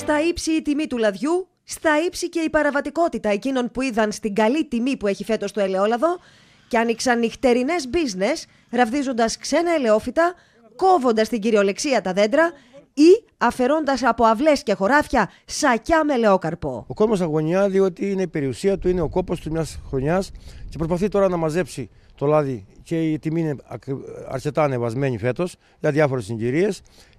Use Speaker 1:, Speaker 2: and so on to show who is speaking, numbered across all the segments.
Speaker 1: Στα ύψη η τιμή του λαδιού, στα ύψη και η παραβατικότητα εκείνων που είδαν στην καλή τιμή που έχει φέτος το ελαιόλαδο και άνοιξαν νυχτερινές business ραβδίζοντας ξένα ελαιόφυτα, κόβοντας την κυριολεξία τα δέντρα, ή αφαιρώντας από αυλές και χωράφια σακιά με λεόκαρπο. Ο κόσμος αγωνιά, διότι είναι
Speaker 2: η περιουσία του, είναι ο κόπος του μιας χρονιάς και προσπαθεί τώρα να μαζέψει το λάδι και η τιμή είναι αρκετά ανεβασμένη φέτος για διάφορες συγκυρίες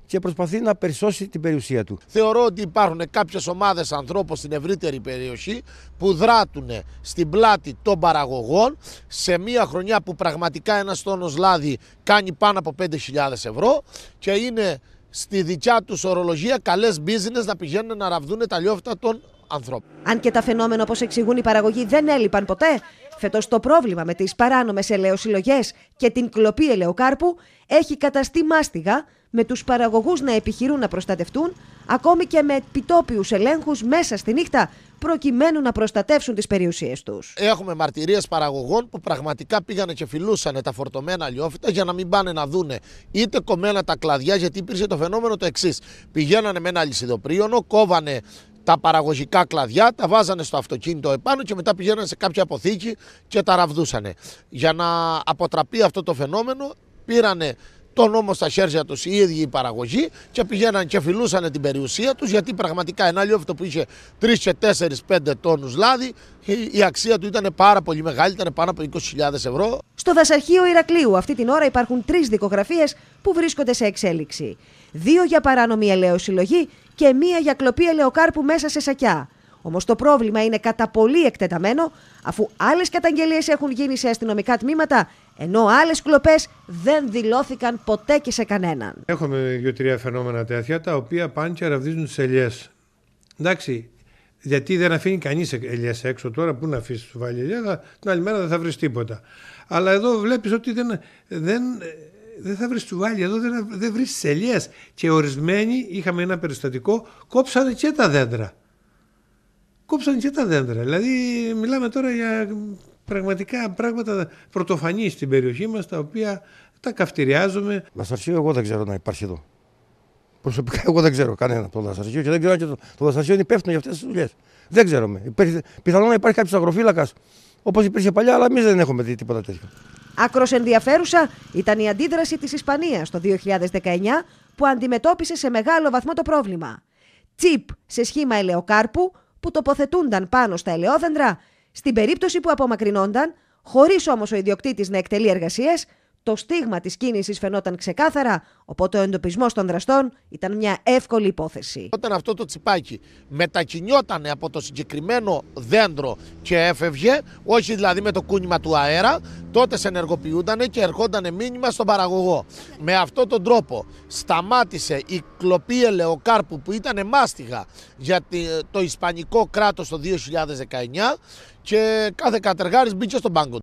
Speaker 2: και προσπαθεί να περισσώσει την περιουσία του.
Speaker 3: Θεωρώ ότι υπάρχουν κάποιες ομάδες ανθρώπων στην ευρύτερη περιοχή που δράτουν στην πλάτη των παραγωγών σε μια χρονιά που πραγματικά ένας τόνος λάδι κάνει πάνω από 5.000 ευρώ και είναι στη δικιά τους ορολογία καλές business να πηγαίνουν να ραβδούν τα λιόφτα των ανθρώπων.
Speaker 1: Αν και τα φαινόμενα όπως εξηγούν οι παραγωγοί δεν έλειπαν ποτέ, φετό το πρόβλημα με τις παράνομες ελαιοσυλλογές και την κλοπή ελαιοκάρπου έχει καταστεί μάστιγα με τους παραγωγούς να επιχειρούν να προστατευτούν, ακόμη και με επιτόπιους ελέγχους μέσα στη νύχτα, προκειμένου να προστατεύσουν τις περιουσίες τους.
Speaker 3: Έχουμε μαρτυρίες παραγωγών που πραγματικά πήγανε και φιλούσαν τα φορτωμένα λιόφυτα για να μην πάνε να δούνε είτε κομμένα τα κλαδιά, γιατί υπήρξε το φαινόμενο το εξής. Πηγαίνανε με ένα λυσιδοπρίωνο, κόβανε τα παραγωγικά κλαδιά, τα βάζανε στο αυτοκίνητο επάνω και μετά πηγαίνανε σε κάποια αποθήκη και τα ραβδούσανε. Για να αποτραπεί αυτό το φαινόμενο, πήρανε τον όμω στα χέρια τους οι ίδιοι οι παραγωγοί και πηγαίναν και φιλούσαν την περιουσία τους γιατί πραγματικά ένα λιόφυτο που είχε 3 και 4-5 τόνους λάδι η αξία του ήταν πάρα πολύ μεγάλη, ήταν πάνω από 20.000 ευρώ.
Speaker 1: Στο δασαρχείο Ηρακλείου αυτή την ώρα υπάρχουν τρεις δικογραφίες που βρίσκονται σε εξέλιξη. Δύο για παράνομη ελαιοσυλλογή και μία για κλοπή ελαιοκάρπου μέσα σε σακιά. Όμως το πρόβλημα είναι κατά πολύ εκτεταμένο, αφού άλλες καταγγελίες έχουν γίνει σε αστυνομικά τμήματα, ενώ άλλες κλοπές δεν δηλώθηκαν ποτέ και σε κανέναν.
Speaker 4: Έχουμε δύο-τρία φαινόμενα τέτοια τα οποία πάνε και αραβδίζουν τις ελιές. Εντάξει, γιατί δεν αφήνει κανείς ελιές έξω τώρα, πού να αφήσεις σου βάλει ελιά, την άλλη μέρα δεν θα βρεις τίποτα. Αλλά εδώ βλέπεις ότι δεν, δεν, δεν θα βρεις τσουβάλια, εδώ δεν, δεν βρεις τι ελιές. Και ορισμένοι, είχαμε ένα περιστατικό, κόψανε και τα δέντρα. Κόψανε και τα δέντρα. Δηλαδή, μιλάμε τώρα για πραγματικά πράγματα πρωτοφανή στην περιοχή μας τα
Speaker 2: οποία τα καυτηριάζουμε. Λασαρχείο, εγώ δεν ξέρω να υπάρχει εδώ. Προσωπικά εγώ δεν ξέρω κανένα από το λασαρχείο και δεν ξέρω και το, το λασαρχείο είναι υπεύθυνο για αυτές τις δουλειές. Δεν ξέρω, πιθανόν να υπάρχει κάποιος αγροφύλακας όπως υπήρχε παλιά, αλλά εμείς δεν έχουμε δει τίποτα τέτοιο.
Speaker 1: Άκρος ενδιαφέρουσα ήταν η αντίδραση της Ισπανίας το 2019 που αντιμετώπισε σε μεγάλο βαθμό το πρόβλημα. Τσίπ σε σχήμα ελαιοκάρπου που τοποθετούνταν πάνω στα ελαιόδεντρα στην περίπτωση που απομακρυνόνταν, χωρίς όμως ο ιδιοκτήτης να εκτελεί εργασίες, το στίγμα της κίνησης φαινόταν ξεκάθαρα, οπότε ο εντοπισμός των δραστών ήταν μια εύκολη υπόθεση. Όταν αυτό το τσιπάκι μετακινιόταν από το συγκεκριμένο δέντρο
Speaker 3: και έφευγε, όχι δηλαδή με το κούνημα του αέρα, τότε σε και ερχόταν μήνυμα στον παραγωγό. Με αυτόν τον τρόπο σταμάτησε η κλοπή ελαιοκάρπου που ήταν μάστιγα για το Ισπανικό κράτος το 2019 και κάθε κατεργάρης μπήκε στον πάγκο